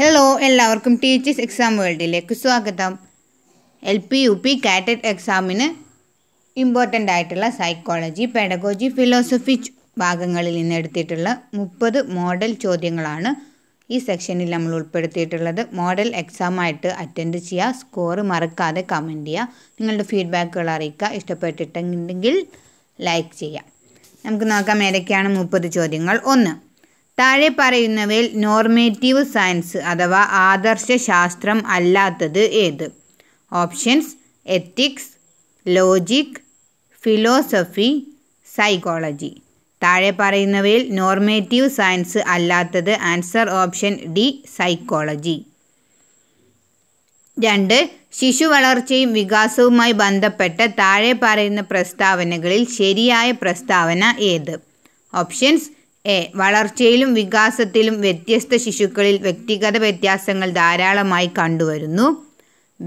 Hello എല്ലാവർക്കും teachers exam വേൾഡിലേക്ക് സ്വാഗതം എൽ പി യു പി കാറ്റഡ് എക്സാമിന് ഇമ്പോർട്ടൻ്റ് ആയിട്ടുള്ള സൈക്കോളജി പെഡഗോജി ഫിലോസഫി ഭാഗങ്ങളിൽ നിന്ന് എടുത്തിട്ടുള്ള മുപ്പത് മോഡൽ ചോദ്യങ്ങളാണ് ഈ സെക്ഷനിൽ നമ്മൾ ഉൾപ്പെടുത്തിയിട്ടുള്ളത് മോഡൽ എക്സാമായിട്ട് അറ്റൻഡ് ചെയ്യുക സ്കോർ മറക്കാതെ കമൻറ്റ് ചെയ്യുക നിങ്ങളുടെ ഫീഡ്ബാക്കുകൾ അറിയിക്കുക ഇഷ്ടപ്പെട്ടിട്ടുണ്ടെങ്കിൽ ലൈക്ക് ചെയ്യുക നമുക്ക് നോക്കാം ഏതൊക്കെയാണ് മുപ്പത് ചോദ്യങ്ങൾ ഒന്ന് താഴെ പറയുന്നവയിൽ നോർമേറ്റീവ് സയൻസ് അഥവാ ആദർശ ശാസ്ത്രം അല്ലാത്തത് ഏത് options ethics logic philosophy psychology താഴെ പറയുന്നവയിൽ നോർമേറ്റീവ് സയൻസ് അല്ലാത്തത് ആൻസർ ഓപ്ഷൻ ഡി സൈക്കോളജി രണ്ട് ശിശു വളർച്ചയും വികാസവുമായി ബന്ധപ്പെട്ട താഴെ പറയുന്ന പ്രസ്താവനകളിൽ ശരിയായ പ്രസ്താവന ഏത് ഓപ്ഷൻസ് എ വളർച്ചയിലും വികാസത്തിലും വ്യത്യസ്ത ശിശുക്കളിൽ വ്യക്തിഗത വ്യത്യാസങ്ങൾ ധാരാളമായി കണ്ടുവരുന്നു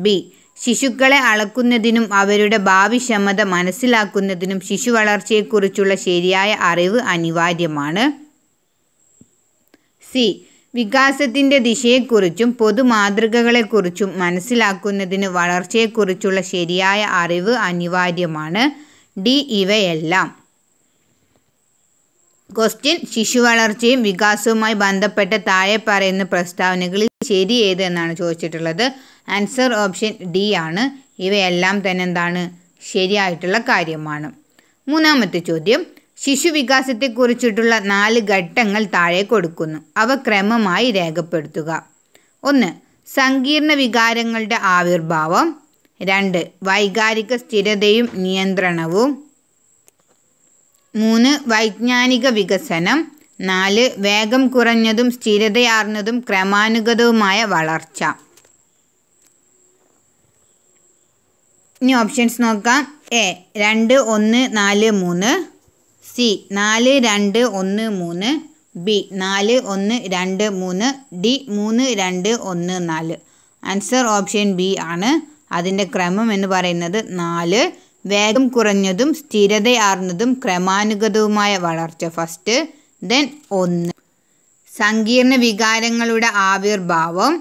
ബി ശിശുക്കളെ അളക്കുന്നതിനും അവരുടെ ഭാവി ക്ഷമത മനസ്സിലാക്കുന്നതിനും ശിശു വളർച്ചയെക്കുറിച്ചുള്ള ശരിയായ അറിവ് അനിവാര്യമാണ് സി വികാസത്തിൻ്റെ ദിശയെക്കുറിച്ചും പൊതുമാതൃകകളെക്കുറിച്ചും മനസ്സിലാക്കുന്നതിന് വളർച്ചയെക്കുറിച്ചുള്ള ശരിയായ അറിവ് അനിവാര്യമാണ് ഡി ഇവയെല്ലാം ക്വസ്റ്റ്യൻ ശിശു വളർച്ചയും വികാസവുമായി ബന്ധപ്പെട്ട താഴെ പറയുന്ന പ്രസ്താവനകളിൽ ശരി ഏത് എന്നാണ് ചോദിച്ചിട്ടുള്ളത് ആൻസർ ഓപ്ഷൻ ഡി ആണ് ഇവയെല്ലാം തന്നെ എന്താണ് ശരിയായിട്ടുള്ള കാര്യമാണ് മൂന്നാമത്തെ ചോദ്യം ശിശു വികാസത്തെക്കുറിച്ചിട്ടുള്ള നാല് ഘട്ടങ്ങൾ താഴെ കൊടുക്കുന്നു അവ ക്രമമായി രേഖപ്പെടുത്തുക ഒന്ന് സങ്കീർണ വികാരങ്ങളുടെ ആവിർഭാവം രണ്ട് വൈകാരിക സ്ഥിരതയും നിയന്ത്രണവും മൂന്ന് വൈജ്ഞാനിക വികസനം നാല് വേഗം കുറഞ്ഞതും സ്ഥിരതയാർന്നതും ക്രമാനുഗതവുമായ വളർച്ച ഇനി ഓപ്ഷൻസ് നോക്കാം എ രണ്ട് ഒന്ന് നാല് മൂന്ന് സി നാല് രണ്ട് ഒന്ന് മൂന്ന് ബി നാല് ഒന്ന് രണ്ട് മൂന്ന് ഡി മൂന്ന് രണ്ട് ഒന്ന് നാല് ആൻസർ ഓപ്ഷൻ ബി ആണ് അതിൻ്റെ ക്രമം എന്ന് പറയുന്നത് നാല് വേഗം കുറഞ്ഞതും സ്ഥിരതയാർന്നതും ക്രമാനുഗതവുമായ വളർച്ച ഫസ്റ്റ് ദെൻ ഒന്ന് സങ്കീർണ വികാരങ്ങളുടെ ആവിർഭാവം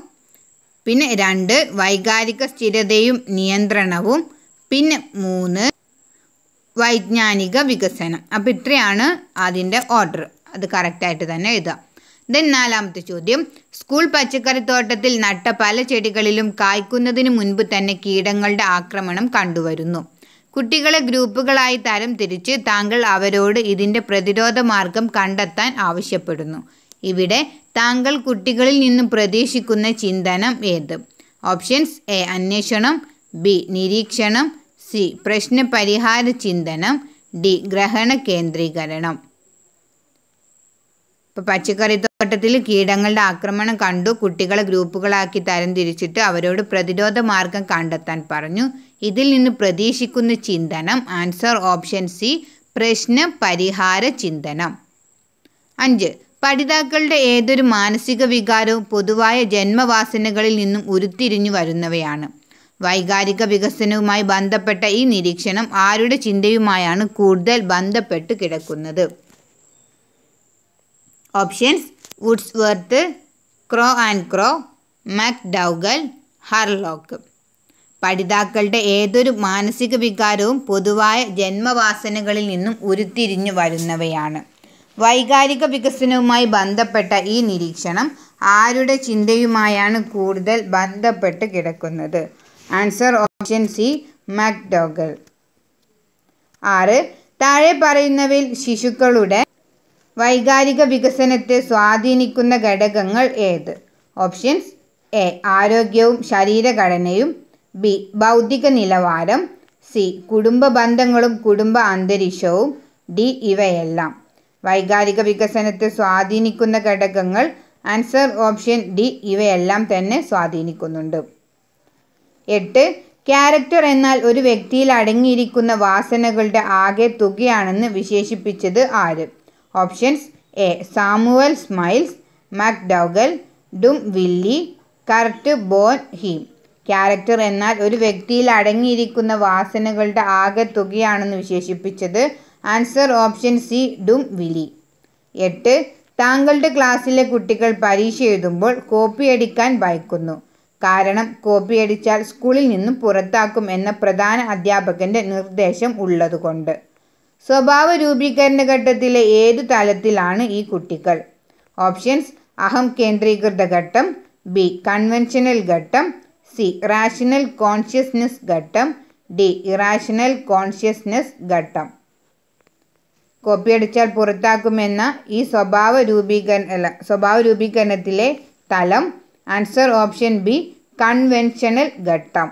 പിന്നെ രണ്ട് വൈകാരിക സ്ഥിരതയും നിയന്ത്രണവും പിന്നെ മൂന്ന് വൈജ്ഞാനിക വികസനം അപ്പം ഇത്രയാണ് അതിൻ്റെ ഓർഡർ അത് കറക്റ്റായിട്ട് തന്നെ എഴുതാം ദെൻ നാലാമത്തെ ചോദ്യം സ്കൂൾ പച്ചക്കറിത്തോട്ടത്തിൽ നട്ട പല ചെടികളിലും കായ്ക്കുന്നതിന് മുൻപ് തന്നെ കീടങ്ങളുടെ ആക്രമണം കണ്ടുവരുന്നു കുട്ടികളെ ഗ്രൂപ്പുകളായി തരം തിരിച്ച് താങ്കൾ അവരോട് ഇതിൻ്റെ പ്രതിരോധ മാർഗം കണ്ടെത്താൻ ആവശ്യപ്പെടുന്നു ഇവിടെ താങ്കൾ കുട്ടികളിൽ നിന്നും പ്രതീക്ഷിക്കുന്ന ചിന്തനം ഏത് ഓപ്ഷൻസ് എ അന്വേഷണം ബി നിരീക്ഷണം സി പ്രശ്നപരിഹാര ചിന്തനം ഡി ഗ്രഹണ കേന്ദ്രീകരണം ഇപ്പൊ പച്ചക്കറി തോട്ടത്തിൽ കീടങ്ങളുടെ ആക്രമണം കണ്ടു കുട്ടികളെ ഗ്രൂപ്പുകളാക്കി തരംതിരിച്ചിട്ട് അവരോട് പ്രതിരോധ മാർഗം കണ്ടെത്താൻ പറഞ്ഞു ഇതിൽ നിന്ന് പ്രതീക്ഷിക്കുന്ന ചിന്തനം ആൻസർ ഓപ്ഷൻ സി പ്രശ്ന പരിഹാര ചിന്തനം അഞ്ച് പഠിതാക്കളുടെ ഏതൊരു മാനസിക വികാരവും പൊതുവായ ജന്മവാസനകളിൽ നിന്നും ഉരുത്തിരിഞ്ഞു വരുന്നവയാണ് വൈകാരിക വികസനവുമായി ബന്ധപ്പെട്ട ഈ നിരീക്ഷണം ആരുടെ ചിന്തയുമായാണ് കൂടുതൽ ബന്ധപ്പെട്ട് കിടക്കുന്നത് ഓപ്ഷൻസ് വെർത്ത് Crow and Crow McDougall Hurlock പഠിതാക്കളുടെ ഏതൊരു മാനസിക വികാരവും പൊതുവായ ജന്മവാസനകളിൽ നിന്നും ഉരുത്തിരിഞ്ഞു വരുന്നവയാണ് വൈകാരിക വികസനവുമായി ബന്ധപ്പെട്ട ഈ നിരീക്ഷണം ആരുടെ ചിന്തയുമായാണ് കൂടുതൽ ബന്ധപ്പെട്ട് കിടക്കുന്നത് ആൻസർ ഓപ്ഷൻ സി മാക്ഡോഗൽ ആറ് താഴെ പറയുന്നവയിൽ ശിശുക്കളുടെ വൈകാരിക വികസനത്തെ സ്വാധീനിക്കുന്ന ഘടകങ്ങൾ ഏത് ഓപ്ഷൻസ് എ ആരോഗ്യവും ശരീരഘടനയും ബി ബൗദ്ധിക നിലവാരം സി കുടുംബ ബന്ധങ്ങളും കുടുംബ അന്തരീക്ഷവും ഡി ഇവയെല്ലാം വൈകാരിക വികസനത്തെ സ്വാധീനിക്കുന്ന ഘടകങ്ങൾ ആൻസർ ഓപ്ഷൻ ഡി ഇവയെല്ലാം തന്നെ സ്വാധീനിക്കുന്നുണ്ട് എട്ട് ക്യാരക്ടർ എന്നാൽ ഒരു വ്യക്തിയിൽ അടങ്ങിയിരിക്കുന്ന വാസനകളുടെ ആകെ തുകയാണെന്ന് വിശേഷിപ്പിച്ചത് ആര് options A Samuel Smiles McDougall Dumville Kurt Bonheim character എന്നാൽ ഒരു വ്യക്തിയിൽ അടങ്ങിയിരിക്കുന്ന വാസനകളുടെ ആകെ തുകയാണെന്ന് വിശേഷിപ്പിച്ചത് answer option C Dumville എട്ട് താങ്കളുടെ ക്ലാസ്സിലെ കുട്ടികൾ പരീക്ഷ എഴുതുമ്പോൾ കോപ്പി അടിക്കാൻ ഭയക്കുന്നു കാരണം അടിച്ചാൽ സ്കൂളിൽ നിന്നും പുറത്താക്കും എന്ന പ്രധാന അധ്യാപകൻ്റെ നിർദ്ദേശം ഉള്ളതുകൊണ്ട് സ്വഭാവ രൂപീകരണ ഘട്ടത്തിലെ ഏതു തലത്തിലാണ് ഈ കുട്ടികൾ ഓപ്ഷൻസ് അഹം കേന്ദ്രീകൃത ഘട്ടം ബി കൺവെൻഷനൽ ഘട്ടം സി റാഷണൽ കോൺഷ്യസ്നെസ് ഘട്ടം ഡി ഇറാഷണൽ കോൺഷ്യസ്നെസ് ഘട്ടം കോപ്പിയടിച്ചാൽ പുറത്താക്കുമെന്ന ഈ സ്വഭാവ രൂപീകരണ അല്ല സ്വഭാവ രൂപീകരണത്തിലെ തലം ആൻസർ ഓപ്ഷൻ ബി കൺവെൻഷനൽ ഘട്ടം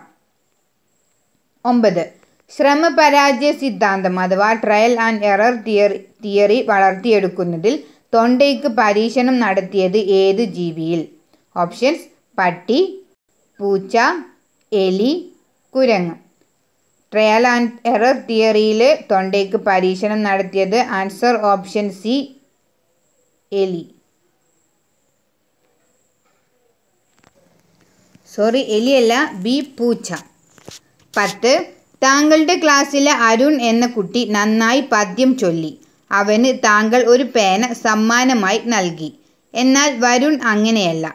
ഒമ്പത് ശ്രമപരാജയ സിദ്ധാന്തം അഥവാ trial and error theory theory വളർത്തിയെടുക്കുന്നതിൽ തൊണ്ടയ്ക്ക് പരീക്ഷണം നടത്തിയത് ഏത് ജീവിയിൽ ഓപ്ഷൻസ് പട്ടി പൂച്ച എലി കുരങ്ങ് ട്രയൽ ആൻഡ് എറർ തിയറിയിൽ തൊണ്ടയ്ക്ക് പരീക്ഷണം നടത്തിയത് ആൻസർ ഓപ്ഷൻ സി എലി സോറി എലിയല്ല ബി പൂച്ച പത്ത് താങ്കളുടെ ക്ലാസ്സിലെ അരുൺ എന്ന കുട്ടി നന്നായി പദ്യം ചൊല്ലി അവന് താങ്കൾ ഒരു പേന സമ്മാനമായി നൽകി എന്നാൽ വരുൺ അങ്ങനെയല്ല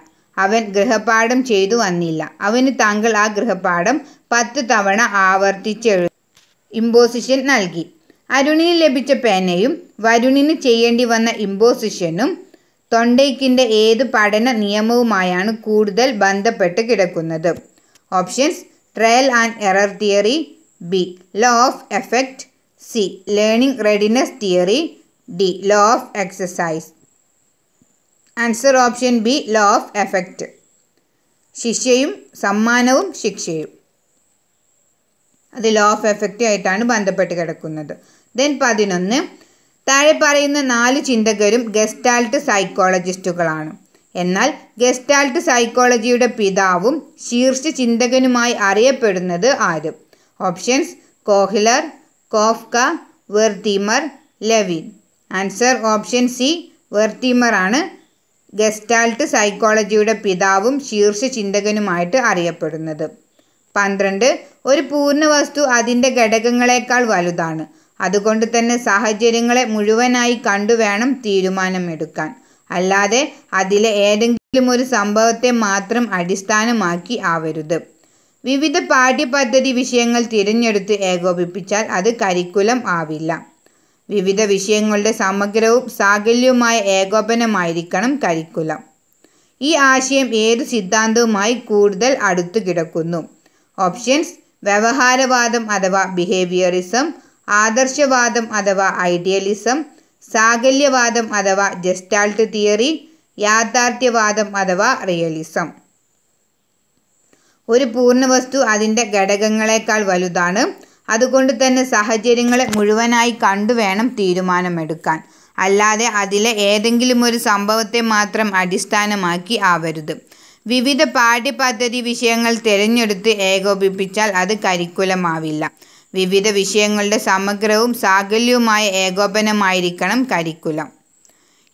അവൻ ഗൃഹപാഠം ചെയ്തു വന്നില്ല അവന് താങ്കൾ ആ ഗൃഹപാഠം പത്ത് തവണ ആവർത്തിച്ചെഴു ഇമ്പോസിഷൻ നൽകി അരുണിന് ലഭിച്ച പേനയും വരുണിന് ചെയ്യേണ്ടി വന്ന ഇമ്പോസിഷനും തൊണ്ടയ്ക്കിൻ്റെ ഏത് പഠന നിയമവുമായാണ് കൂടുതൽ ബന്ധപ്പെട്ട് കിടക്കുന്നത് options trial and error theory B law of effect C learning readiness theory D law of exercise answer option B law of effect ശിക്ഷയും സമ്മാനവും ശിക്ഷയും അത് ലോ ഓഫ് എഫക്റ്റ് ആയിട്ടാണ് ബന്ധപ്പെട്ട് കിടക്കുന്നത് ദെൻ പതിനൊന്ന് താഴെ പറയുന്ന നാല് ചിന്തകരും ഗസ്റ്റാൾട്ട് സൈക്കോളജിസ്റ്റുകളാണ് എന്നാൽ ഗസ്റ്റാൾട്ട് സൈക്കോളജിയുടെ പിതാവും ശീർഷ ചിന്തകനുമായി അറിയപ്പെടുന്നത് ആരും options Kohler Koffka Wertheimer Lewin answer option C Wertheimer ആണ് ഗെസ്റ്റാൾട്ട് സൈക്കോളജിയുടെ പിതാവും ശീർഷ ചിന്തകനുമായിട്ട് അറിയപ്പെടുന്നത് പന്ത്രണ്ട് ഒരു പൂർണ്ണ വസ്തു അതിൻ്റെ ഘടകങ്ങളെക്കാൾ വലുതാണ് അതുകൊണ്ട് തന്നെ സാഹചര്യങ്ങളെ മുഴുവനായി കണ്ടുവേണം തീരുമാനമെടുക്കാൻ അല്ലാതെ അതിലെ ഏതെങ്കിലും ഒരു സംഭവത്തെ മാത്രം അടിസ്ഥാനമാക്കി ആവരുത് വിവിധ പാഠ്യപദ്ധതി വിഷയങ്ങൾ തിരഞ്ഞെടുത്ത് ഏകോപിപ്പിച്ചാൽ അത് കരിക്കുലം ആവില്ല വിവിധ വിഷയങ്ങളുടെ സമഗ്രവും സാകല്യവുമായ ഏകോപനമായിരിക്കണം കരിക്കുലം ഈ ആശയം ഏത് സിദ്ധാന്തവുമായി കൂടുതൽ അടുത്തു കിടക്കുന്നു ഓപ്ഷൻസ് വ്യവഹാരവാദം അഥവാ ബിഹേവിയറിസം ആദർശവാദം അഥവാ ഐഡിയലിസം സാകല്യവാദം അഥവാ ജസ്റ്റാൾട്ട് തിയറി യാഥാർത്ഥ്യവാദം അഥവാ റിയലിസം ഒരു പൂർണ്ണ വസ്തു അതിൻ്റെ ഘടകങ്ങളെക്കാൾ വലുതാണ് അതുകൊണ്ട് തന്നെ സാഹചര്യങ്ങളെ മുഴുവനായി കണ്ടുവേണം തീരുമാനമെടുക്കാൻ അല്ലാതെ അതിലെ ഏതെങ്കിലും ഒരു സംഭവത്തെ മാത്രം അടിസ്ഥാനമാക്കി ആവരുത് വിവിധ പാഠ്യപദ്ധതി വിഷയങ്ങൾ തിരഞ്ഞെടുത്ത് ഏകോപിപ്പിച്ചാൽ അത് കരിക്കുലമാവില്ല വിവിധ വിഷയങ്ങളുടെ സമഗ്രവും സാകല്യവുമായ ഏകോപനമായിരിക്കണം കരിക്കുലം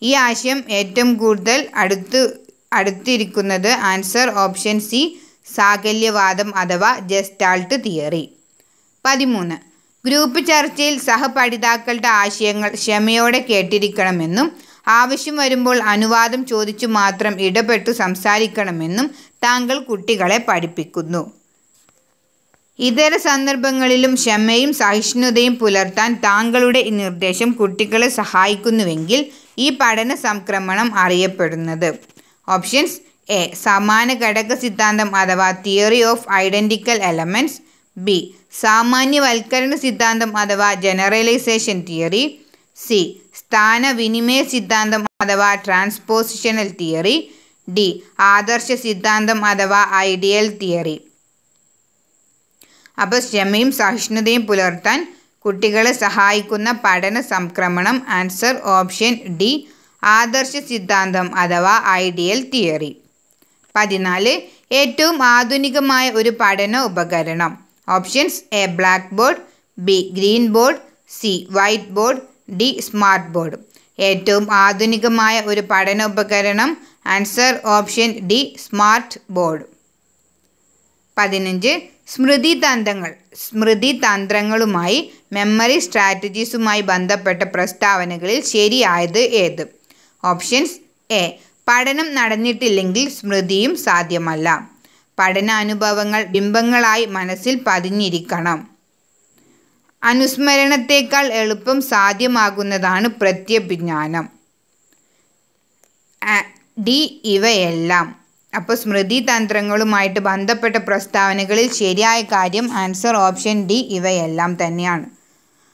ഈ ആശയം ഏറ്റവും കൂടുതൽ അടുത്ത് അടുത്തിരിക്കുന്നത് ആൻസർ ഓപ്ഷൻ സി സാകല്യവാദം അഥവാ ജസ്റ്റാൾട്ട് തിയറി പതിമൂന്ന് ഗ്രൂപ്പ് ചർച്ചയിൽ സഹപഠിതാക്കളുടെ ആശയങ്ങൾ ക്ഷമയോടെ കേട്ടിരിക്കണമെന്നും ആവശ്യം വരുമ്പോൾ അനുവാദം ചോദിച്ചു മാത്രം ഇടപെട്ടു സംസാരിക്കണമെന്നും താങ്കൾ കുട്ടികളെ പഠിപ്പിക്കുന്നു ഇതര സന്ദർഭങ്ങളിലും ക്ഷമയും സഹിഷ്ണുതയും പുലർത്താൻ താങ്കളുടെ ഈ നിർദ്ദേശം കുട്ടികളെ സഹായിക്കുന്നുവെങ്കിൽ ഈ പഠന സംക്രമണം അറിയപ്പെടുന്നത് ഓപ്ഷൻസ് എ സമാന ഘടക സിദ്ധാന്തം അഥവാ theory of identical elements B സാമാന്യവൽക്കരണ സിദ്ധാന്തം അഥവാ ജനറലൈസേഷൻ തിയറി സി സ്ഥാനവിനിമയ സിദ്ധാന്തം അഥവാ ട്രാൻസ്പോസിഷണൽ തിയറി ഡി ആദർശ സിദ്ധാന്തം അഥവാ ഐഡിയൽ തിയറി അപ്പോൾ ക്ഷമയും സഹിഷ്ണുതയും പുലർത്താൻ കുട്ടികളെ സഹായിക്കുന്ന പഠന സംക്രമണം ആൻസർ ഓപ്ഷൻ ഡി ആദർശ സിദ്ധാന്തം അഥവാ ഐഡിയൽ തിയറി പതിനാല് ഏറ്റവും ആധുനികമായ ഒരു പഠന ഉപകരണം options A black board B green board C white board D smart board ഏറ്റവും ആധുനികമായ ഒരു പഠന ഉപകരണം answer option D smart board പതിനഞ്ച് സ്മൃതി തന്ത്രങ്ങൾ സ്മൃതി തന്ത്രങ്ങളുമായി മെമ്മറി സ്ട്രാറ്റജീസുമായി ബന്ധപ്പെട്ട പ്രസ്താവനകളിൽ ശരിയായത് ഏത് ഓപ്ഷൻസ് എ പഠനം നടന്നിട്ടില്ലെങ്കിൽ സ്മൃതിയും സാധ്യമല്ല പഠനാനുഭവങ്ങൾ ബിംബങ്ങളായി മനസ്സിൽ പതിഞ്ഞിരിക്കണം അനുസ്മരണത്തേക്കാൾ എളുപ്പം സാധ്യമാകുന്നതാണ് പ്രത്യഭിജ്ഞാനം ഡി ഇവയെല്ലാം അപ്പോൾ സ്മൃതി തന്ത്രങ്ങളുമായിട്ട് ബന്ധപ്പെട്ട പ്രസ്താവനകളിൽ ശരിയായ കാര്യം ആൻസർ ഓപ്ഷൻ ഡി ഇവയെല്ലാം തന്നെയാണ്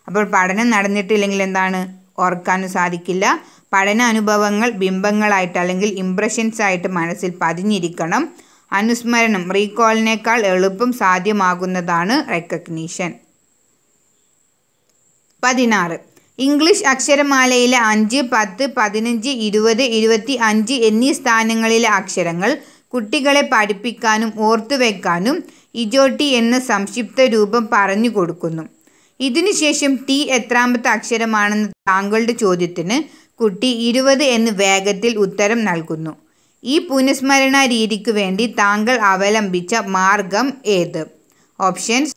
അപ്പോൾ പഠനം നടന്നിട്ടില്ലെങ്കിൽ എന്താണ് ഓർക്കാനും സാധിക്കില്ല പഠനാനുഭവങ്ങൾ ബിംബങ്ങളായിട്ട് അല്ലെങ്കിൽ ഇംപ്രഷൻസ് ആയിട്ട് മനസ്സിൽ പതിഞ്ഞിരിക്കണം അനുസ്മരണം റീകോളിനേക്കാൾ എളുപ്പം സാധ്യമാകുന്നതാണ് റെക്കഗ്നീഷൻ പതിനാറ് ഇംഗ്ലീഷ് അക്ഷരമാലയിലെ അഞ്ച് പത്ത് പതിനഞ്ച് ഇരുപത് ഇരുപത്തി അഞ്ച് എന്നീ സ്ഥാനങ്ങളിലെ അക്ഷരങ്ങൾ കുട്ടികളെ പഠിപ്പിക്കാനും ഓർത്തുവെക്കാനും ഇജോട്ടി എന്ന സംക്ഷിപ്ത രൂപം പറഞ്ഞു കൊടുക്കുന്നു ഇതിനുശേഷം ടി എത്രാമത്തെ അക്ഷരമാണെന്ന താങ്കളുടെ ചോദ്യത്തിന് കുട്ടി ഇരുപത് എന്ന് വേഗത്തിൽ ഉത്തരം നൽകുന്നു ഈ പുനഃസ്മരണ രീതിക്ക് വേണ്ടി താങ്കൾ അവലംബിച്ച മാർഗം ഏത് options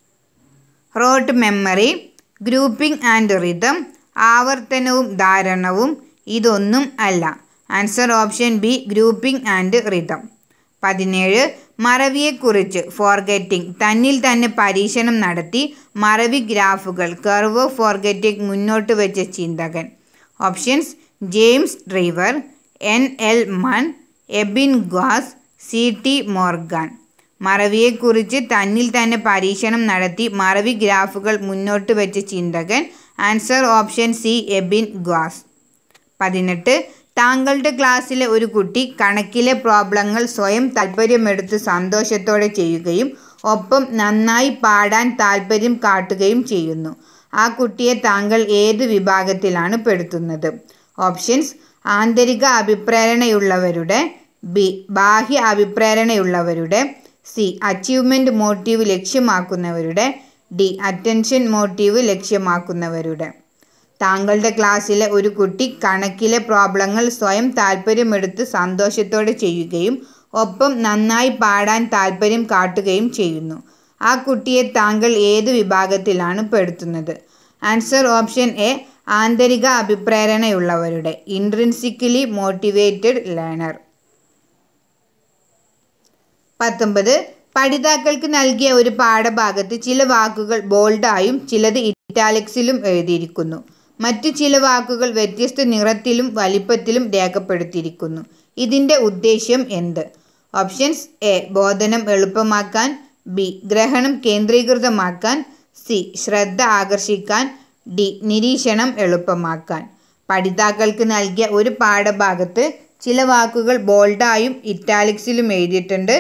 rote memory grouping and rhythm ആവർത്തനവും ധാരണവും ഇതൊന്നും അല്ല answer option B grouping and rhythm പതിനേഴ് മറവിയെക്കുറിച്ച് ഫോർഗറ്റിംഗ് തന്നിൽ തന്നെ പരീക്ഷണം നടത്തി മറവി ഗ്രാഫുകൾ കർവ് ഫോർഗറ്റിംഗ് മുന്നോട്ട് വെച്ച ചിന്തകൻ options James Driver N L Munn Ebbinghaus C T Morgan മറവിയെക്കുറിച്ച് തന്നിൽ തന്നെ പരീക്ഷണം നടത്തി മറവി ഗ്രാഫുകൾ മുന്നോട്ട് വെച്ച ചിന്തകൻ answer option C Ebbinghaus പതിനെട്ട് താങ്കളുടെ ക്ലാസ്സിലെ ഒരു കുട്ടി കണക്കിലെ പ്രോബ്ലങ്ങൾ സ്വയം താല്പര്യമെടുത്ത് സന്തോഷത്തോടെ ചെയ്യുകയും ഒപ്പം നന്നായി പാടാൻ താല്പര്യം കാട്ടുകയും ചെയ്യുന്നു ആ കുട്ടിയെ താങ്കൾ ഏത് വിഭാഗത്തിലാണ് പെടുത്തുന്നത് ഓപ്ഷൻസ് ആന്തരിക അഭിപ്രേരണയുള്ളവരുടെ ബി ബാഹ്യ അഭിപ്രേരണയുള്ളവരുടെ സി അച്ചീവ്മെൻറ്റ് മോട്ടീവ് ലക്ഷ്യമാക്കുന്നവരുടെ ഡി അറ്റൻഷൻ മോട്ടീവ് ലക്ഷ്യമാക്കുന്നവരുടെ താങ്കളുടെ ക്ലാസ്സിലെ ഒരു കുട്ടി കണക്കിലെ പ്രോബ്ലങ്ങൾ സ്വയം താല്പര്യമെടുത്ത് സന്തോഷത്തോടെ ചെയ്യുകയും ഒപ്പം നന്നായി പാടാൻ താല്പര്യം കാട്ടുകയും ചെയ്യുന്നു ആ കുട്ടിയെ താങ്കൾ ഏത് വിഭാഗത്തിലാണ് പെടുത്തുന്നത് ആൻസർ ഓപ്ഷൻ എ ആന്തരിക അഭിപ്രേരണയുള്ളവരുടെ ഇൻട്രിൻസിക്കലി മോട്ടിവേറ്റഡ് ലേണർ പത്തൊമ്പത് പഠിതാക്കൾക്ക് നൽകിയ ഒരു പാഠഭാഗത്ത് ചില വാക്കുകൾ ബോൾഡായും ചിലത് ഇറ്റാലിക്സിലും എഴുതിയിരിക്കുന്നു മറ്റ് ചില വാക്കുകൾ വ്യത്യസ്ത നിറത്തിലും വലിപ്പത്തിലും രേഖപ്പെടുത്തിയിരിക്കുന്നു ഇതിൻ്റെ ഉദ്ദേശ്യം എന്ത് ഓപ്ഷൻസ് എ ബോധനം എളുപ്പമാക്കാൻ ബി ഗ്രഹണം കേന്ദ്രീകൃതമാക്കാൻ സി ശ്രദ്ധ ആകർഷിക്കാൻ ഡി നിരീക്ഷണം എളുപ്പമാക്കാൻ പഠിതാക്കൾക്ക് നൽകിയ ഒരു പാഠഭാഗത്ത് ചില വാക്കുകൾ ബോൾഡായും ഇറ്റാലിക്സിലും എഴുതിയിട്ടുണ്ട്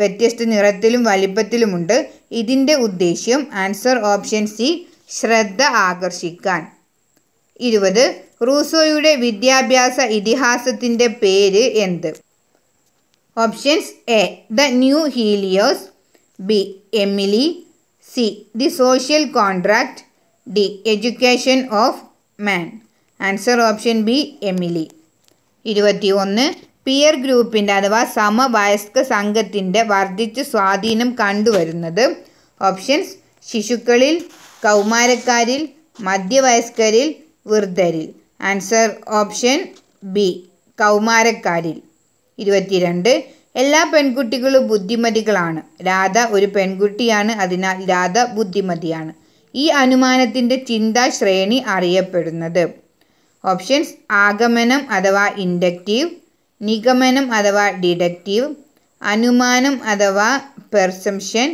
വ്യത്യസ്ത നിറത്തിലും വലിപ്പത്തിലുമുണ്ട് ഇതിൻ്റെ ഉദ്ദേശ്യം ആൻസർ ഓപ്ഷൻ സി ശ്രദ്ധ ആകർഷിക്കാൻ ഇരുപത് റൂസോയുടെ വിദ്യാഭ്യാസ ഇതിഹാസത്തിൻ്റെ പേര് എന്ത് options A the new Heloise B Emile C the social contract D education of man answer option B Emile ഇരുപത്തി ഒന്ന് പിയർ ഗ്രൂപ്പിൻ്റെ അഥവാ സമവയസ്ക സംഘത്തിൻ്റെ വർദ്ധിച്ച സ്വാധീനം കണ്ടുവരുന്നത് ഓപ്ഷൻസ് ശിശുക്കളിൽ കൗമാരക്കാരിൽ മധ്യവയസ്കരിൽ വൃദ്ധരിൽ ആൻസർ ഓപ്ഷൻ ബി കൗമാരക്കാരിൽ ഇരുപത്തിരണ്ട് എല്ലാ പെൺകുട്ടികളും ബുദ്ധിമതികളാണ് രാധ ഒരു പെൺകുട്ടിയാണ് അതിനാൽ രാധ ബുദ്ധിമതിയാണ് ഈ അനുമാനത്തിൻ്റെ ചിന്താശ്രേണി അറിയപ്പെടുന്നത് ഓപ്ഷൻസ് ആഗമനം അഥവാ ഇൻഡക്റ്റീവ് നിഗമനം അഥവാ ഡിഡക്റ്റീവ് അനുമാനം അഥവാ പെർസംഷൻ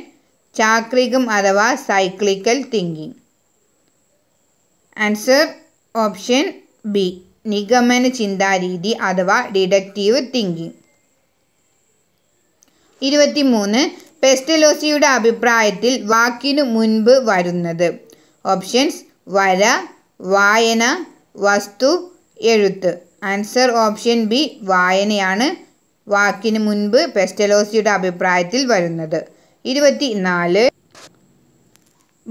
ചാക്രികം അഥവാ cyclical thinking answer option B നിഗമന ചിന്താരീതി അഥവാ ഡിഡക്റ്റീവ് തിങ്കിങ് മൂന്ന് പെസ്റ്റലോസിയുടെ അഭിപ്രായത്തിൽ വാക്കിനു മുൻപ് വരുന്നത് ഓപ്ഷൻസ് വര വായന വസ്തു എഴുത്ത് ആൻസർ ഓപ്ഷൻ ബി വായനയാണ് വാക്കിന് മുൻപ് പെസ്റ്റലോസിയുടെ അഭിപ്രായത്തിൽ വരുന്നത് ഇരുപത്തി നാല്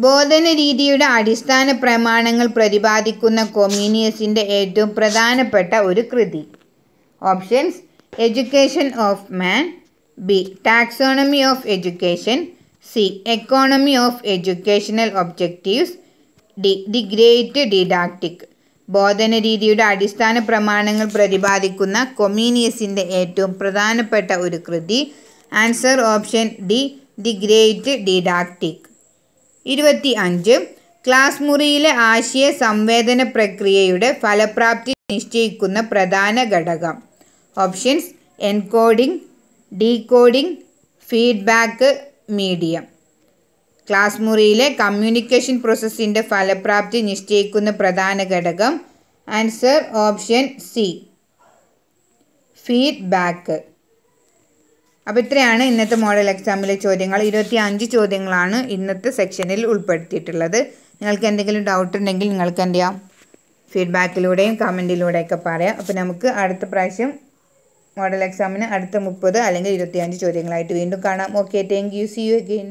ബോധന രീതിയുടെ അടിസ്ഥാന പ്രമാണങ്ങൾ പ്രതിപാദിക്കുന്ന കൊമീനിയസിൻ്റെ ഏറ്റവും പ്രധാനപ്പെട്ട ഒരു കൃതി options education of man B. Taxonomy of education. C. Economy of educational objectives. D the great didactic ബോധന രീതിയുടെ അടിസ്ഥാന പ്രമാണങ്ങൾ പ്രതിപാദിക്കുന്ന കൊമീനിയസിൻ്റെ ഏറ്റവും പ്രധാനപ്പെട്ട ഒരു കൃതി answer option D the great didactic ഇരുപത്തി അഞ്ച് ക്ലാസ് മുറിയിലെ ആശയ സംവേദന പ്രക്രിയയുടെ ഫലപ്രാപ്തി നിശ്ചയിക്കുന്ന പ്രധാന ഘടകം options encoding decoding feedback medium class മുറിയിലെ കമ്മ്യൂണിക്കേഷൻ പ്രോസസ്സിൻ്റെ ഫലപ്രാപ്തി നിശ്ചയിക്കുന്ന പ്രധാന ഘടകം ആൻസർ ഓപ്ഷൻ സി ഫീഡ്ബാക്ക് അപ്പോൾ ഇത്രയാണ് ഇന്നത്തെ മോഡൽ എക്സാമിലെ ചോദ്യങ്ങൾ ഇരുപത്തി അഞ്ച് ചോദ്യങ്ങളാണ് ഇന്നത്തെ സെക്ഷനിൽ ഉൾപ്പെടുത്തിയിട്ടുള്ളത് നിങ്ങൾക്ക് എന്തെങ്കിലും ഡൗട്ട് ഉണ്ടെങ്കിൽ നിങ്ങൾക്ക് എന്ത് ചെയ്യാം ഫീഡ്ബാക്കിലൂടെയും കമൻറ്റിലൂടെയൊക്കെ പറയാം അപ്പോൾ നമുക്ക് അടുത്ത പ്രാവശ്യം മോഡൽ എക്സാമിന് അടുത്ത മുപ്പത് അല്ലെങ്കിൽ ഇരുപത്തിയഞ്ച് ചോദ്യങ്ങളായിട്ട് വീണ്ടും കാണാം okay thank you see you again